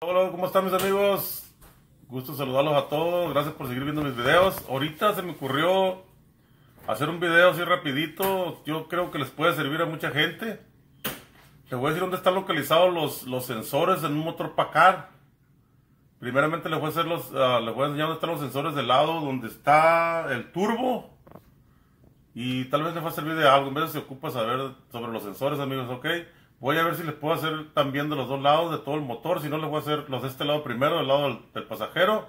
Hola, ¿cómo están mis amigos? Gusto saludarlos a todos, gracias por seguir viendo mis videos. Ahorita se me ocurrió hacer un video así rapidito, yo creo que les puede servir a mucha gente. Les voy a decir dónde están localizados los, los sensores en un motor Packard. Primeramente les voy, a los, ah, les voy a enseñar dónde están los sensores del lado, donde está el turbo. Y tal vez les va a servir de algo, en vez de se ocupa saber sobre los sensores amigos, ok. Voy a ver si les puedo hacer también de los dos lados, de todo el motor. Si no, les voy a hacer los de este lado primero, del lado del, pasajero.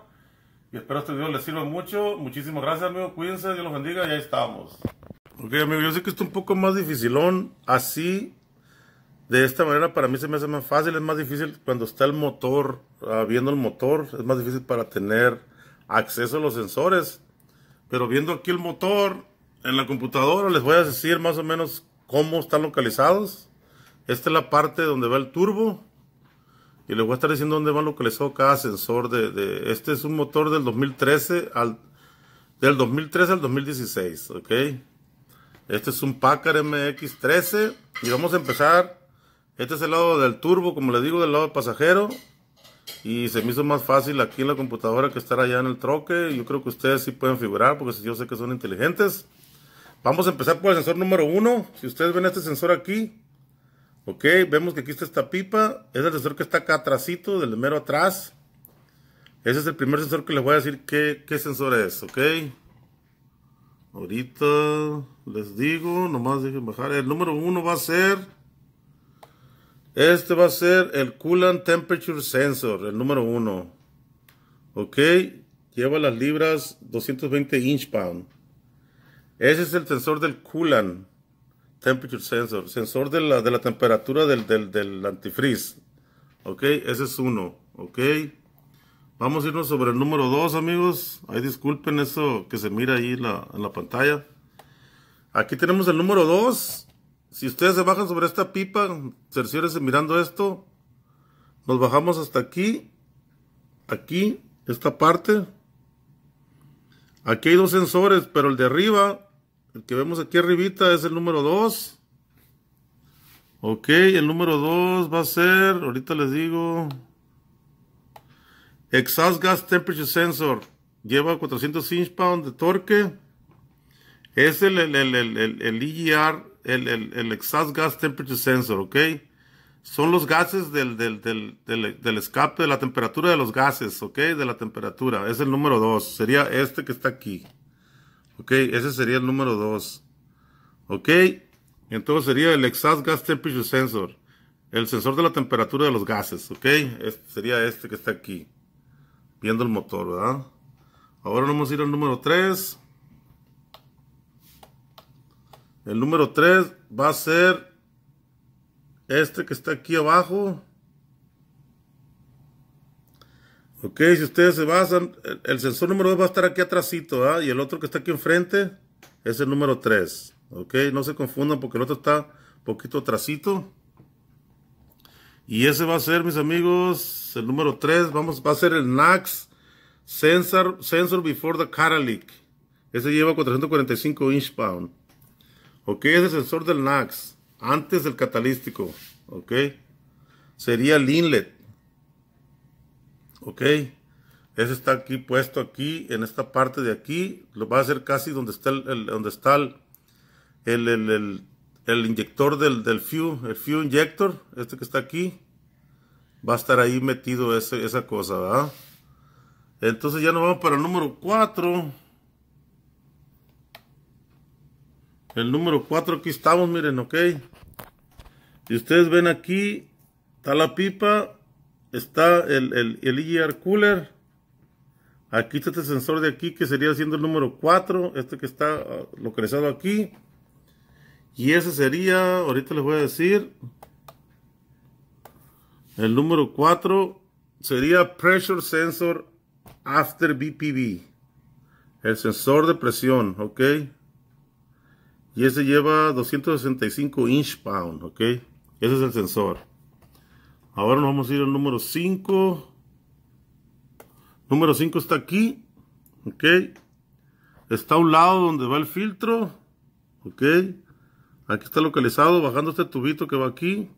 Y espero este video les sirva mucho. Muchísimas gracias, amigo. Cuídense, Dios los bendiga y ahí estamos. Ok, amigo, yo sé que esto es un poco más dificilón. Así, de esta manera, para mí se me hace más fácil. Es más difícil cuando está el motor, ah, viendo el motor. Es más difícil para tener acceso a los sensores. Pero viendo aquí el motor en la computadora, les voy a decir más o menos cómo están localizados. Esta es la parte donde va el turbo. Y les voy a estar diciendo dónde va lo localizado cada sensor. De, de, este es un motor del 2013 al... Del 2013 al 2016, ¿ok? Este es un Packard MX13. Y vamos a empezar. Este es el lado del turbo, como les digo, del lado del pasajero. Y se me hizo más fácil aquí en la computadora que estar allá en el troque. Yo creo que ustedes sí pueden figurar, porque yo sé que son inteligentes. Vamos a empezar por el sensor número 1 Si ustedes ven este sensor aquí, Ok, vemos que aquí está esta pipa. Es el sensor que está acá atrásito, del mero atrás. Ese es el primer sensor que les voy a decir qué, qué sensor es, ok. Ahorita les digo, nomás dejen bajar. El número uno va a ser... Este va a ser el Coolant Temperature Sensor, el número uno. Ok, lleva las libras 220 inch pound. Ese es el sensor del Coolant temperature sensor, sensor de la, de la temperatura del, del, antifreeze. Ok, ese es uno. Ok, vamos a irnos sobre el número dos, amigos. Ahí disculpen eso que se mira ahí en la pantalla. Aquí tenemos el número 2. Si ustedes se bajan sobre esta pipa, cerciérense mirando esto. Nos bajamos hasta aquí. Aquí, esta parte. Aquí hay dos sensores, pero el de arriba el que vemos aquí arribita es el número 2. Ok, el número 2 va a ser, ahorita les digo, Exhaust Gas Temperature Sensor. Lleva 400 inch-pound de torque. Es el, el, el, el, el EGR, e el, Exhaust Gas Temperature Sensor, ok. Son los gases del, del, escape, de la temperatura de los gases, ok, de la temperatura. Es el número 2. Sería este que está aquí. Ok, ese sería el número 2. Ok, entonces sería el Exhaust Gas Temperature Sensor. El sensor de la temperatura de los gases. Ok, este sería este que está aquí. Viendo el motor, ¿verdad? Ahora vamos a ir al número 3. El número 3 va a ser este que está aquí abajo. Ok, si ustedes se basan, el sensor número 2 va a estar aquí atrásito, ¿ah? Y el otro que está aquí enfrente es el número 3. Ok, no se confundan porque el otro está poquito atrásito. Y ese va a ser, mis amigos, el número 3. Vamos, va a ser el NAX Sensor, Sensor Before the Catalyst. Ese lleva 445 inch pound. Ok, es el sensor del NAX. Antes del catalístico. Ok. Sería el inlet. ¿Ok? Ese está aquí puesto aquí, en esta parte de aquí. Lo va a hacer casi donde está el, donde está el, inyector del, del, el fuel inyector este que está aquí. Va a estar ahí metido esa cosa, Entonces ya nos vamos para el número 4. El número 4 aquí estamos, miren, ok. Y ustedes ven aquí, está la pipa, está el, el, EGR e cooler. Aquí está este sensor de aquí que sería siendo el número 4, este que está ah, localizado aquí. Y ese sería, ahorita les voy a decir, el número 4 sería Pressure Sensor After BPV. El sensor de presión, ok. Y ese lleva 265 inch pound, ok. Ese es el sensor. Ahora nos vamos a ir al número 5. Número 5 está aquí. Ok. Está a un lado donde va el filtro. Ok. Aquí está localizado, bajando este tubito que va aquí.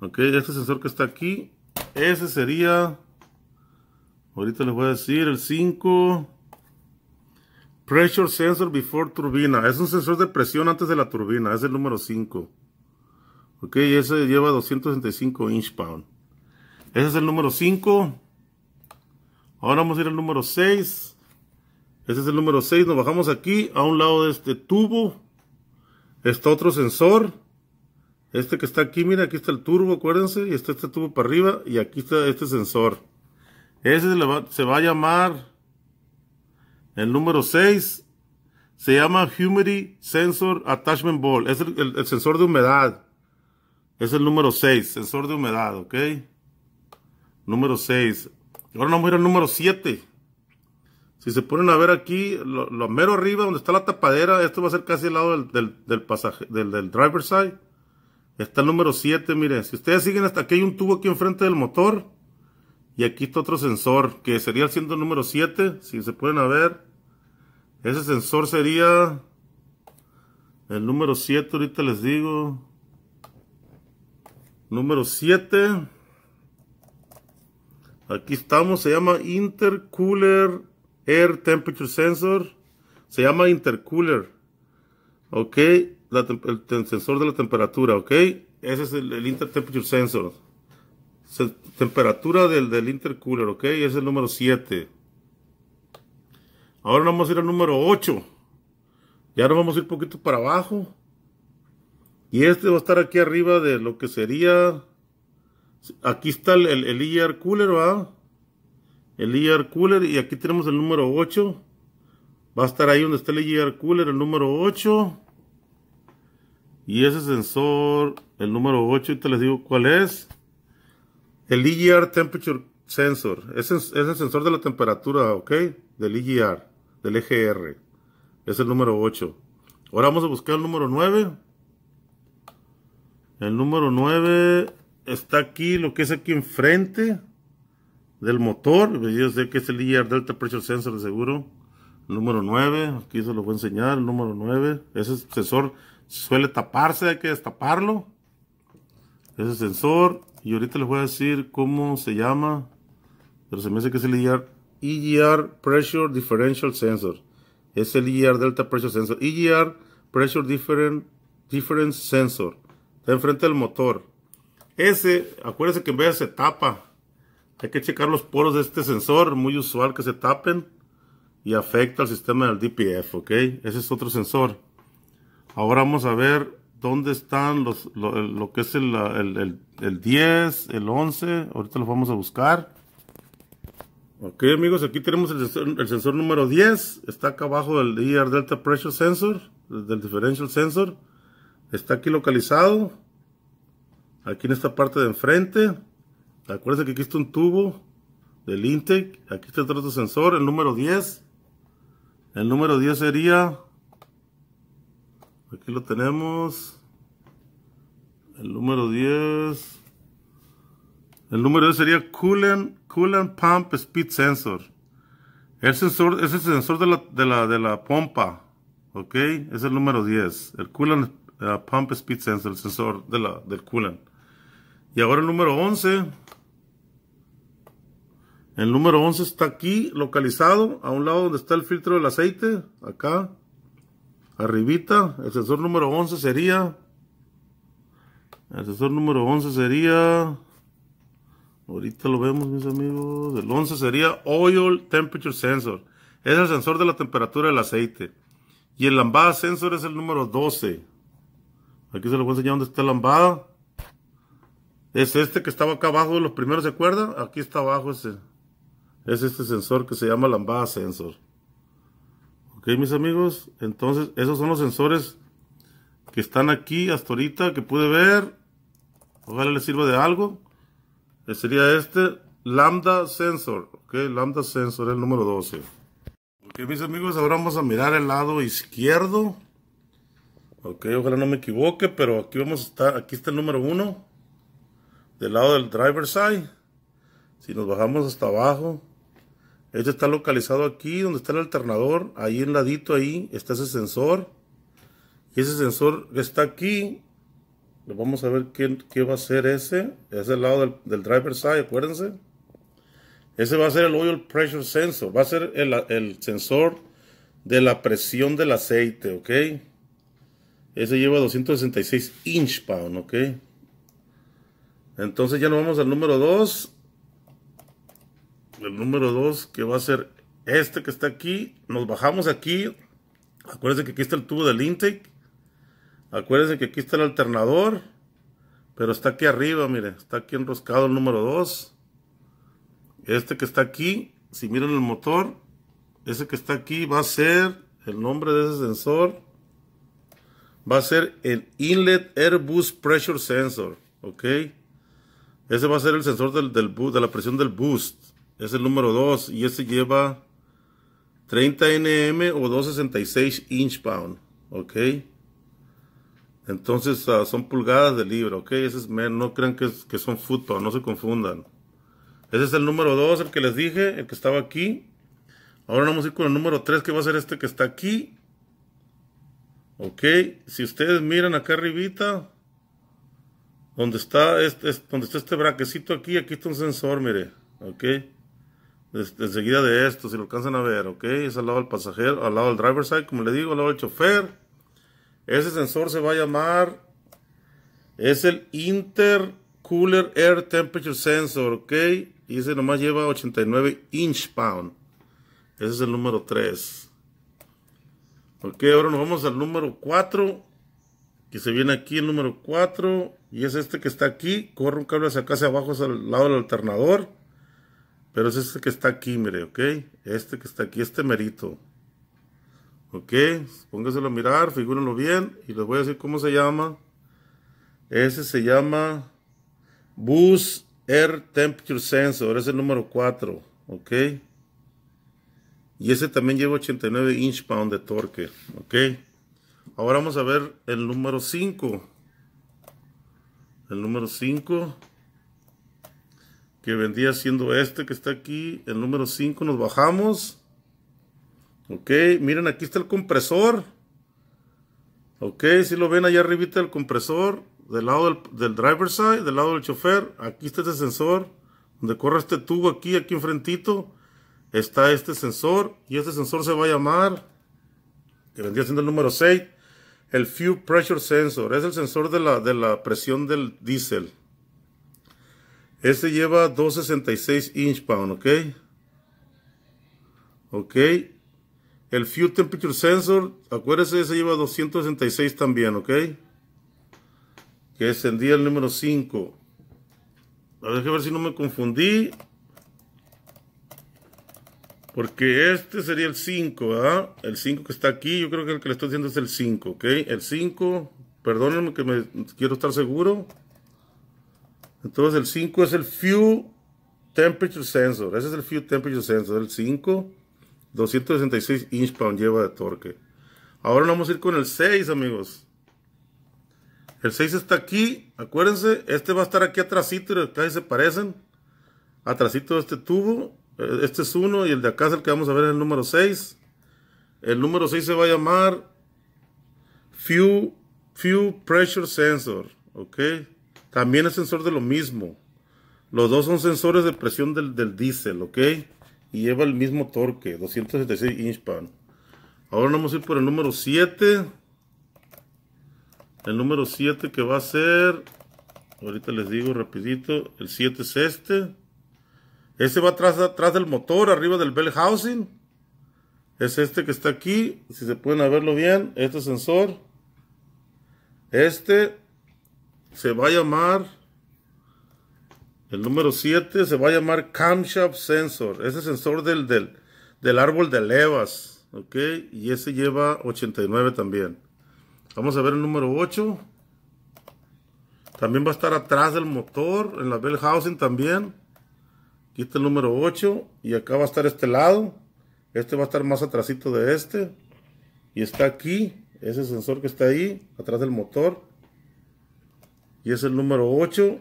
Ok, este sensor que está aquí. Ese sería... Ahorita les voy a decir el 5. Pressure Sensor Before Turbina. Es un sensor de presión antes de la turbina. Es el número 5. Ok, ese lleva 265 inch pound. Ese es el número 5. Ahora vamos a ir al número 6. Ese es el número 6. Nos bajamos aquí. A un lado de este tubo. Está otro sensor. Este que está aquí, mira, aquí está el turbo, acuérdense. Y está este tubo para arriba. Y aquí está este sensor. Ese se va, a llamar el número 6. Se llama Humidity Sensor Attachment Ball. Es el sensor de humedad. Es el número 6, sensor de humedad, ¿ok? Número 6. Ahora vamos a ir al número 7. Si se ponen a ver aquí, lo, mero arriba donde está la tapadera, esto va a ser casi al lado del, del, pasaje, del, driver side. Está el número 7, miren. Si ustedes siguen hasta aquí hay un tubo aquí enfrente del motor. Y aquí está otro sensor, que sería el siendo número 7, si se pueden ver. Ese sensor sería el número 7, ahorita les digo. Número 7. Aquí estamos. Se llama Intercooler Air Temperature Sensor. Se llama Intercooler. Ok. el sensor de la temperatura. Ok. Ese es el, Inter Temperature Sensor. temperatura del, intercooler. Ok. Ese es el número 7. Ahora vamos a ir al número 8. Ya nos vamos a ir un poquito para abajo. Y este va a estar aquí arriba de lo que sería... Aquí está el, el, e cooler, ¿va? El EGR cooler y aquí tenemos el número 8. Va a estar ahí donde está el EGR cooler, el número 8. Y ese sensor, el número 8, ahorita les digo cuál es. El EGR Temperature Sensor. Ese es el sensor de la temperatura, ¿ok? Del EGR, del EGR. Es el número 8. Ahora vamos a buscar el número 9. El número 9 está aquí, lo que es aquí enfrente del motor. Yo sé que es el IR Delta Pressure Sensor de seguro. número 9, aquí se lo voy a enseñar. El número 9, ese sensor suele taparse, hay que destaparlo. Ese sensor, y ahorita les voy a decir cómo se llama, pero se me hace que es el IR, EGR Pressure Differential Sensor. Es el IR Delta Pressure Sensor. EGR Pressure Different, Difference Sensor. Está enfrente del motor. Ese, acuérdense que en vez se tapa. Hay que checar los poros de este sensor, muy usual que se tapen y afecta al sistema del DPF, ¿ok? Ese es otro sensor. Ahora vamos a ver dónde están los, lo, que es el, 10, el 11. Ahorita los vamos a buscar. Ok, amigos, aquí tenemos el sensor, sensor número 10. Está acá abajo del IR Delta Pressure Sensor, del Differential Sensor. Está aquí localizado. Aquí en esta parte de enfrente. Acuérdense que aquí está un tubo del intake. Aquí está otro sensor, el número 10. El número 10 sería... Aquí lo tenemos. El número 10. El número 10 sería Coolant, coolant Pump Speed Sensor. El sensor es el sensor de la, de la, pompa. ¿Ok? Es el número 10. El Coolant Pump Speed Sensor, el sensor de la, del coolant. Y ahora el número 11. El número 11 está aquí, localizado, a un lado donde está el filtro del aceite, acá, arribita. El sensor número 11 sería... El sensor número 11 sería... Ahorita lo vemos, mis amigos. El 11 sería Oil Temperature Sensor. Es el sensor de la temperatura del aceite. Y el Lambada Sensor es el número 12. Aquí se lo voy a enseñar dónde está el lambada. Es este que estaba acá abajo de los primeros, ¿se acuerdan? Aquí está abajo ese. Es este sensor que se llama lambada sensor. Ok, mis amigos. Entonces, esos son los sensores que están aquí hasta ahorita, que pude ver. Ojalá les sirva de algo. Eh, sería este, Lambda Sensor. Ok, Lambda Sensor, el número 12. Ok, mis amigos, ahora vamos a mirar el lado izquierdo. Ok, ojalá no me equivoque, pero aquí vamos a estar, aquí está el número uno del lado del driver side. Si nos bajamos hasta abajo, este está localizado aquí, donde está el alternador, ahí en ladito ahí, está ese sensor. Y ese sensor que está aquí, vamos a ver qué, va a ser ese, es el lado del, driver side, acuérdense. Ese va a ser el oil pressure sensor, va a ser el, el sensor de la presión del aceite, ¿ok? Ese lleva 266 inch pound, ok. Entonces ya nos vamos al número 2. El número 2 que va a ser este que está aquí. Nos bajamos aquí. Acuérdense que aquí está el tubo del intake. Acuérdense que aquí está el alternador. Pero está aquí arriba, mire. Está aquí enroscado el número 2. Este que está aquí. Si miran el motor. Ese que está aquí va a ser el nombre de ese sensor va a ser el Inlet Air Boost Pressure Sensor, ¿ok? Ese va a ser el sensor del, de la presión del boost. Es el número 2 y ese lleva 30 nm o 266 inch pound, ¿ok? Entonces ah, son pulgadas de libro ¿ok? Ese es, no crean que, son foot no se confundan. Ese es el número 2, el que les dije, el que estaba aquí. Ahora vamos a ir con el número 3 que va a ser este que está aquí Ok, si ustedes miran acá arribita, donde está este, donde está este braquecito aquí, aquí está un sensor, mire, ok. Enseguida de esto, si lo alcanzan a ver, ok, es al lado del pasajero, al lado del driver side, como le digo, al lado del chofer. Ese sensor se va a llamar, es el Intercooler Air Temperature Sensor, ok. Y ese nomás lleva 89 inch pound. Ese es el número 3. Ok, ahora nos vamos al número 4, que se viene aquí el número 4, y es este que está aquí, corre un cable hacia acá, hacia abajo, hacia el lado del alternador, pero es este que está aquí, mire, ok, este que está aquí, este merito. Ok, póngaselo a mirar, figúrenlo bien, y les voy a decir cómo se llama. Ese se llama Bus Air Temperature Sensor, es el número 4, ok. Y ese también lleva 89 inch pound de torque. Ok. Ahora vamos a ver el número 5. El número 5. Que vendía siendo este que está aquí. El número 5 nos bajamos. Ok. Miren aquí está el compresor. Ok. Si lo ven allá está el compresor. Del lado del, del driver side. Del lado del chofer. Aquí está este sensor. Donde corre este tubo aquí. Aquí enfrentito está este sensor y este sensor se va a llamar, que vendría siendo el número 6, el Fuel Pressure Sensor. Es el sensor de la, de la presión del diésel. Este lleva 266 inch pound, ¿ok? ¿Ok? El Fuel Temperature Sensor, Acuérdese ese lleva 266 también, ¿ok? Que es el día número 5. A ver, a ver si no me confundí. Porque este sería el 5, ¿ah? El 5 que está aquí, yo creo que el que le estoy diciendo es el 5, ¿ok? El 5, perdónenme que me quiero estar seguro. Entonces el 5 es el Fuel Temperature Sensor. Ese es el Fuel Temperature Sensor, el 5. 266 inch pound lleva de torque. Ahora vamos a ir con el 6, amigos. El 6 está aquí, acuérdense, este va a estar aquí atrásito, casi se parecen. Atrásito de este tubo eh, este es uno y el de acá es el que vamos a ver en el número 6. El número 6 se va a llamar Few, Pressure Sensor. ¿Ok? También es sensor de lo mismo. Los dos son sensores de presión del, del diésel. ¿Ok? Y lleva el mismo torque, 276 inch pan. Ahora vamos a ir por el número 7. El número 7 que va a ser, ahorita les digo rapidito, el 7 es este. Ese va atrás, atrás del motor, arriba del bell housing. Es este que está aquí. Si se pueden verlo bien. Este sensor. Este se va a llamar. El número 7 se va a llamar camshaft sensor. Ese sensor del, del, del árbol de levas. Ok. Y ese lleva 89 también. Vamos a ver el número 8. También va a estar atrás del motor. En la bell housing también está el número 8 y acá va a estar este lado. Este va a estar más atrasito de este. Y está aquí, ese sensor que está ahí, atrás del motor. Y es el número 8.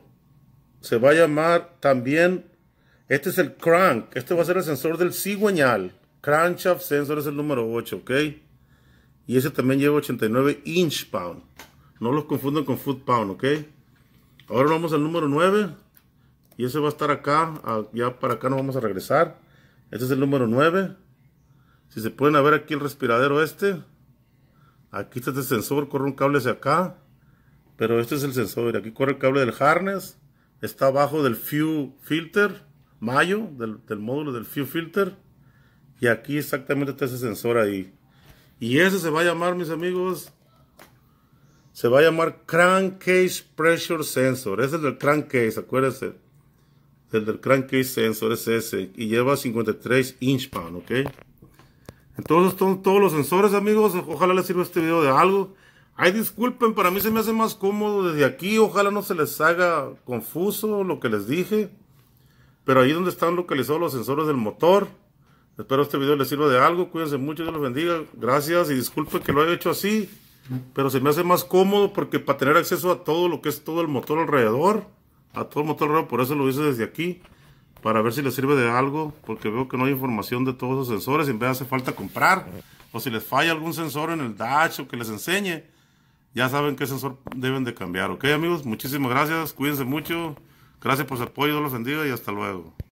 Se va a llamar también, este es el crank. Este va a ser el sensor del cigüeñal. Crankshaft sensor es el número 8, ¿ok? Y ese también lleva 89 inch pound. No los confundan con foot pound, ¿ok? Ahora vamos al número 9. Y ese va a estar acá. Ya para acá no vamos a regresar. Este es el número 9. Si se pueden ver aquí el respiradero este. Aquí está este sensor. Corre un cable hacia acá. Pero este es el sensor. Aquí corre el cable del harness. Está abajo del fuel Filter. Mayo. Del, módulo del fuel Filter. Y aquí exactamente está ese sensor ahí. Y ese se va a llamar, mis amigos. Se va a llamar Crankcase Pressure Sensor. Ese es el crankcase, acuérdense del el crankcase sensor SS y lleva 53 inch pound, ok. Entonces son todos los sensores amigos, ojalá les sirva este video de algo. Ay, disculpen, para mí se me hace más cómodo desde aquí, ojalá no se les haga confuso lo que les dije. Pero ahí donde están localizados los sensores del motor. Espero este video les sirva de algo, cuídense mucho, Dios los bendiga. Gracias y disculpen que lo haya hecho así, pero se me hace más cómodo porque para tener acceso a todo lo que es todo el motor alrededor a todo el motor por eso lo hice desde aquí, para ver si les sirve de algo, porque veo que no hay información de todos los sensores, en vez hace falta comprar, o si les falla algún sensor en el dash o que les enseñe, ya saben qué sensor deben de cambiar, ok amigos, muchísimas gracias, cuídense mucho, gracias por su apoyo, Dios los bendiga y hasta luego.